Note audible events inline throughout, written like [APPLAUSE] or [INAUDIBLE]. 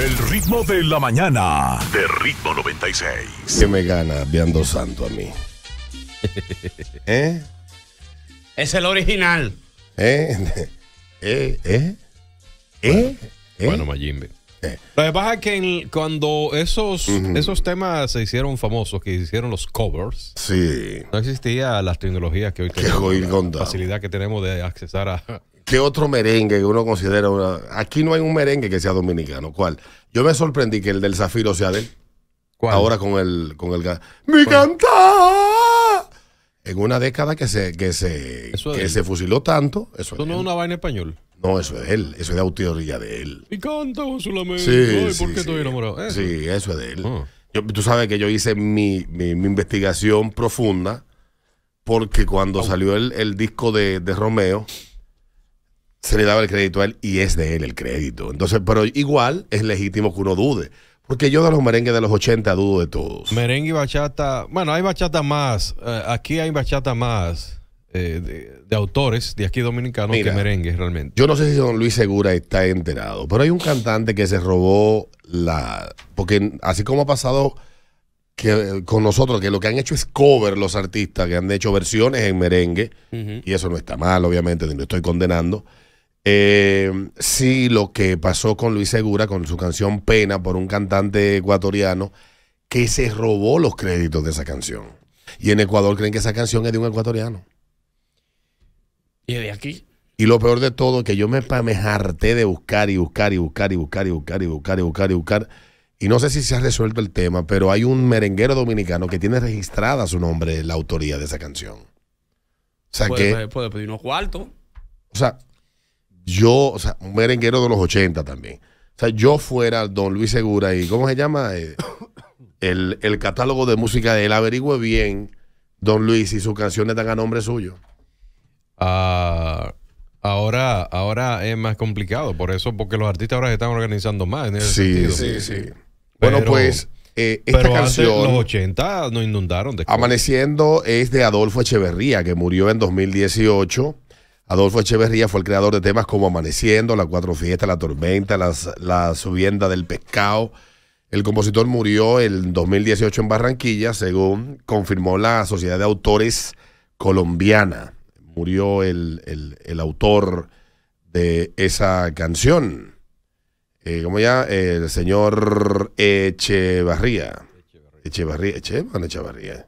El ritmo de la mañana. De ritmo 96. ¿Qué me gana viendo santo a mí? [LAUGHS] ¿Eh? Es el original. ¿Eh? [LAUGHS] ¿Eh? ¿Eh? ¿Eh? Bueno, ¿Eh? Eh. Lo que pasa es que cuando esos, esos temas se hicieron famosos, que hicieron los covers, sí. no existía las tecnologías que hoy tenemos, la facilidad que tenemos de accesar a, ¿Qué otro merengue que uno considera Aquí no hay un merengue que sea dominicano. ¿Cuál? Yo me sorprendí que el del Zafiro sea de él. ¿Cuál? Ahora con el... Con el ¡Mi canta. En una década que se, que se, que se fusiló tanto. Eso, no es una vaina español. No, eso es de él. Eso es de autoría de él. Mi canta solamente. Sí, sí, ¿por qué estoy enamorado? Sí, eso es de él. Ah. tú sabes que yo hice mi, mi, investigación profunda porque cuando oh. salió el, disco de, de Romeo se le daba el crédito a él y es de él el crédito. Entonces, pero igual es legítimo que uno dude. Porque yo de los merengues de los 80 dudo de todos. Merengue y bachata. Bueno, hay bachata más. Eh, aquí hay bachata más eh, de, autores de aquí dominicanos que merengue realmente. Yo no sé si don Luis Segura está enterado, pero hay un cantante que se robó la. Porque así como ha pasado que, con nosotros, que lo que han hecho es cover los artistas, que han hecho versiones en merengue, y eso no está mal, obviamente, ni estoy condenando. Eh, sí, lo que pasó con Luis Segura, con su canción Pena, por un cantante ecuatoriano que se robó los créditos de esa canción. Y en Ecuador creen que esa canción es de un ecuatoriano. ¿Y de aquí? Y lo peor de todo es que yo me, me de buscar y buscar y buscar y buscar y buscar y buscar y buscar y buscar. Y no sé si se ha resuelto el tema, pero hay un merenguero dominicano que tiene registrada su nombre, la autoría de esa canción. O sea que. Puede pedir unos cuartos. O sea, yo, o sea, un merenguero de los 80 también. O sea, yo fuera Don Luis Segura y, ¿cómo se llama? Eh, el, catálogo de música de él, averigüe bien, Don Luis, si sus canciones dan a nombre suyo. Ah, ahora, ahora es más complicado, por eso, porque los artistas ahora se están organizando más. En ese sí, sí, sí, Bueno, pues eh, esta canción. los 80 nos inundaron de Amaneciendo es de Adolfo Echeverría, que murió en 2018. Adolfo Echeverría fue el creador de temas como Amaneciendo, La Cuatro Fiestas, La Tormenta, La Subienda del Pescado. El compositor murió en 2018 en Barranquilla, según confirmó la Sociedad de Autores Colombiana. Murió el, autor de esa canción. Eh, ¿Cómo ya? El señor Echeverría. Echeverría, Echeverría,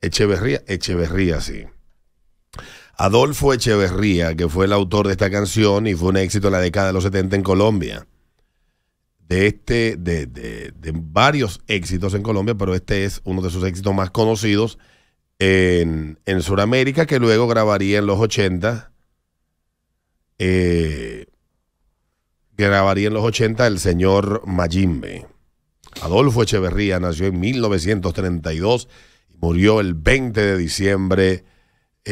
Echeverría, Echeverría, sí. Adolfo Echeverría, que fue el autor de esta canción y fue un éxito en la década de los 70 en Colombia. De este, de, varios éxitos en Colombia, pero este es uno de sus éxitos más conocidos en, en Sudamérica, que luego grabaría en los 80. Eh, grabaría en los 80 el señor Mayimbe. Adolfo Echeverría nació en 1932 y murió el 20 de diciembre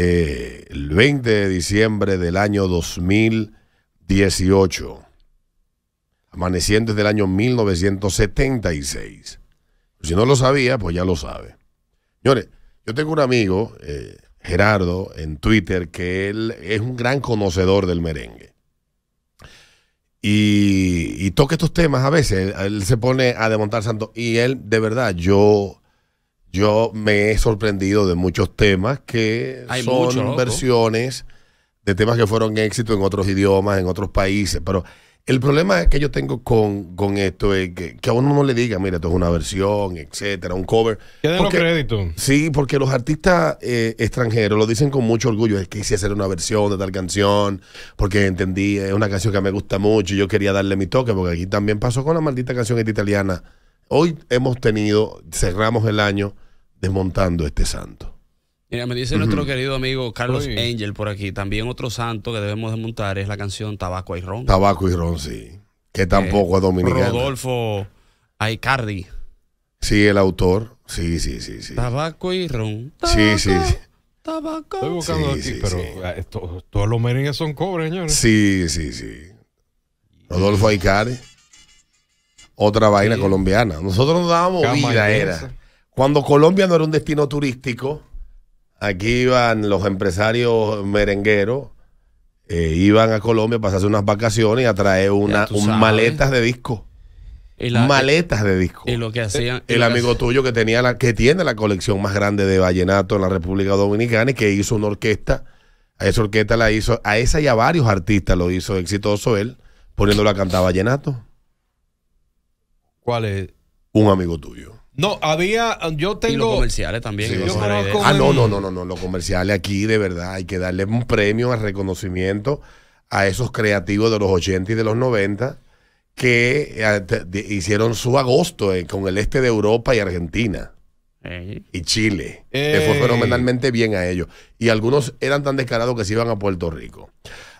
eh, el 20 de diciembre del año 2018, amaneciendo del año 1976. Si no lo sabía, pues ya lo sabe. Señores, yo tengo un amigo, eh, Gerardo, en Twitter, que él es un gran conocedor del merengue. Y, toca estos temas a veces. Él, se pone a desmontar santo. Y él, de verdad, yo yo me he sorprendido de muchos temas que son versiones de temas que fueron éxito en otros idiomas, en otros países. Pero el problema que yo tengo con, esto es que, a uno no le diga, mira, esto es una versión, etcétera, un cover. Que los créditos. Sí, porque los artistas eh, extranjeros lo dicen con mucho orgullo. Es que hice hacer una versión de tal canción, porque entendí, es una canción que me gusta mucho y yo quería darle mi toque, porque aquí también pasó con la maldita canción italiana Hoy hemos tenido, cerramos el año desmontando este santo. Mira, me dice nuestro querido amigo Carlos Angel por aquí, también otro santo que debemos desmontar es la canción Tabaco y Ron. Tabaco y Ron, sí. Que eh, tampoco es dominicano. Rodolfo Aicardi. Sí, el autor. Sí, sí, sí, sí. Tabaco y Ron. sí, sí, sí. Tabaco. Estoy buscando aquí, pero ah, Todos, los merengues son cobres, señores. Sí, sí, sí. Rodolfo Aicardi otra vaina colombiana. Nosotros nos dábamos vida, era. Cuando Colombia no era un destino turístico, aquí iban los empresarios merengueros, eh, iban a Colombia a pasarse unas vacaciones y a traer unas maletas de disco. maletas de disco. Y lo que eh, El, amigo tuyo que tenía la, que tiene la colección más grande de vallenato en la República Dominicana y que hizo una orquesta. A esa orquesta la hizo, a esa y a varios artistas lo hizo exitoso él, poniéndola a cantar vallenato. ¿Cuál es? Un amigo tuyo. No, había, yo tengo. los comerciales también. ah, no, no, no, no, no. Los comerciales aquí, de verdad, hay que darle un premio, al reconocimiento a esos creativos de los 80 y de los 90 que eh, hicieron su agosto eh, con el este de Europa y Argentina. Y Chile. fue fenomenalmente bien a ellos. Y algunos eran tan descarados que se iban a Puerto Rico.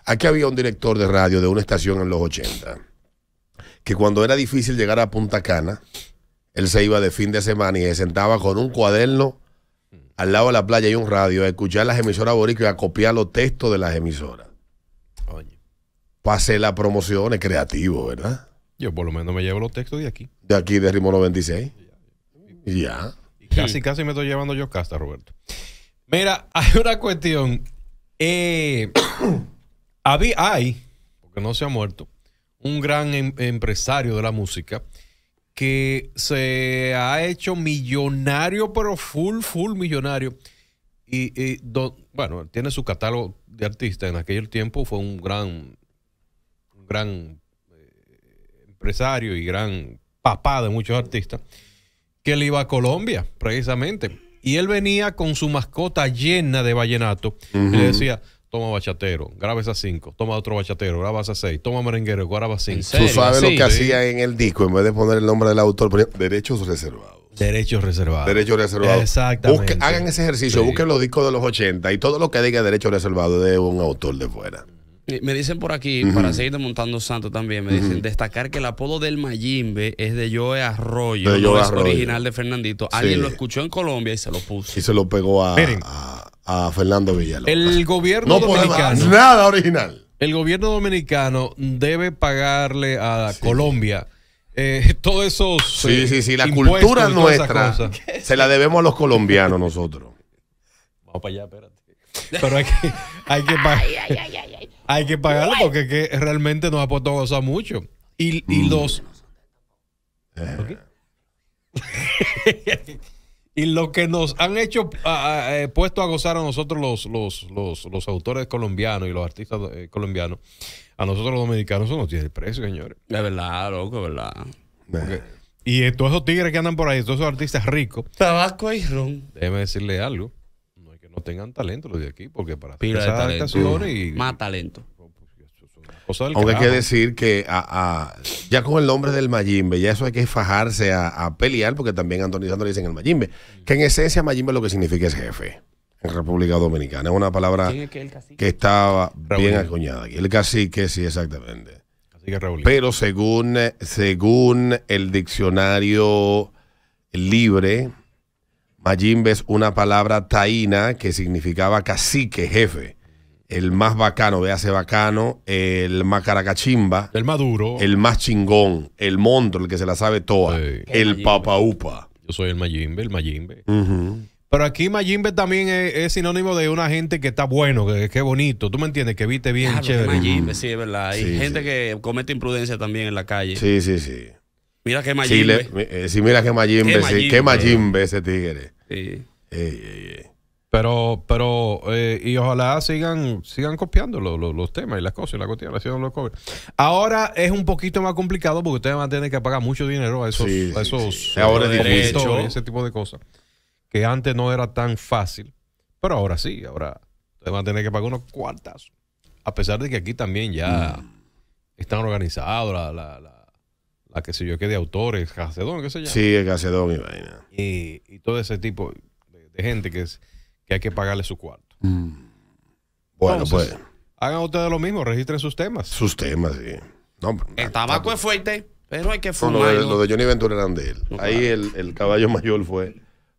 Aquí había un director de radio de una estación en los 80 que cuando era difícil llegar a Punta Cana, él se iba de fin de semana y se sentaba con un cuaderno al lado de la playa y un radio a escuchar las emisoras boricuas y a copiar los textos de las emisoras. Oye. Pasé la promoción, es creativo, ¿verdad? Yo por lo menos me llevo los textos de aquí. De aquí, de Rimo 96. Ya. casi, casi me estoy llevando yo casta, Roberto. Mira, [LAUGHS] hay una cuestión. Eh, [COUGHS] había, hay, porque no se ha muerto, un gran em, empresario de la música que se ha hecho millonario, pero full, full millonario. Y, bueno, tiene su catálogo de artistas. En aquel tiempo fue un gran, gran eh, empresario y gran papá de muchos artistas. Que él iba a Colombia, precisamente. Y él venía con su mascota llena de vallenato. Y le decía, toma bachatero, graba esa cinco, toma otro bachatero, graba esa seis, toma merenguero, graba cinco. Tú sabes lo que hacía en el disco, en vez de poner el nombre del autor, derechos reservados. Derechos reservados. Derechos reservados. Exactamente. hagan ese ejercicio, busquen los discos de los 80 y todo lo que diga derecho reservado de un autor de fuera. Me dicen por aquí, para seguir desmontando Santo también, me dicen destacar que el apodo del Mayimbe es de Joe Arroyo, de es original de Fernandito. Alguien lo escuchó en Colombia y se lo puso. Y se lo pegó a, a a Fernando Villalobos. El gobierno dominicano. Nada original. El gobierno dominicano debe pagarle a Colombia. Eh, [LAUGHS] todos esos. Sí, eh, sí, sí. La cultura nuestra se la debemos a los colombianos nosotros. Vamos para allá, espérate. Pero hay que, hay que, [LAUGHS] pagar, hay que pagarlo porque que realmente nos ha puesto a gozar mucho. Y, y mm. los. Eh. [LAUGHS] y lo que nos han hecho, eh, puesto a gozar a nosotros los, los, autores colombianos y los artistas eh, colombianos, a nosotros los dominicanos, eso no tiene precio, señores. De verdad, loco, verdad. y todos esos tigres que andan por ahí, todos esos artistas ricos. Tabasco y ron. Déjeme decirle algo. No es que no tengan talento los de aquí, porque para hacer y. Más talento. Aunque hay que decir que ya con el nombre del Mayimbe, ya eso hay que fajarse a, pelear, porque también Antonio dice dicen el Mayimbe, que en esencia Mayimbe lo que significa es jefe en República Dominicana. Es una palabra que, estaba bien acuñada aquí. El cacique, sí, exactamente. Pero según, según el diccionario libre, Mayimbe es una palabra taína que significaba cacique, jefe el más bacano, véase bacano, el caracachimba. el maduro, el más chingón, el monstruo, el que se la sabe toda, El el papaupa. Yo soy el Mayimbe, el Mayimbe. Pero aquí Mayimbe también es, sinónimo de una gente que está bueno, que, es bonito. ¿Tú me entiendes? Que viste bien chévere. sí, es verdad. Hay gente que comete imprudencia también en la calle. Sí, sí, sí. Mira que Mayimbe. Eh, sí, mira que Mayimbe. Qué Mayimbe ese tigre. Sí. Pero, pero, eh, y ojalá sigan, sigan copiando los temas y las cosas y la haciendo los covers. Ahora es un poquito más complicado porque ustedes van a tener que pagar mucho dinero a esos, a esos eh, ese tipo de cosas. Que antes no era tan fácil. Pero ahora sí, ahora ustedes van a tener que pagar unos cuartas. A pesar de que aquí también ya mm. están organizados la, la, la la que sé yo, que de autores, Gacedón, qué sé yo. Sí, el Gacedón, y vaina. Y, todo ese tipo de gente que es, que hay que pagarle su cuarto. Mm. Bueno, pues. Hagan ustedes lo mismo, registren sus temas. Sus temas, sí. Pues, el tabaco es fuerte, pero hay que fumar. No, lo, de, Johnny Ventura eran de él. Ahí el, caballo mayor fue,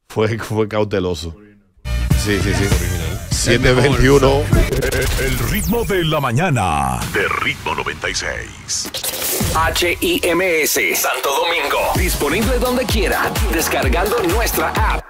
fue, fue cauteloso. Sí, sí, sí. 721. El ritmo de la mañana. De ritmo 96. HIMS Santo Domingo. Disponible donde quiera. Descargando nuestra app.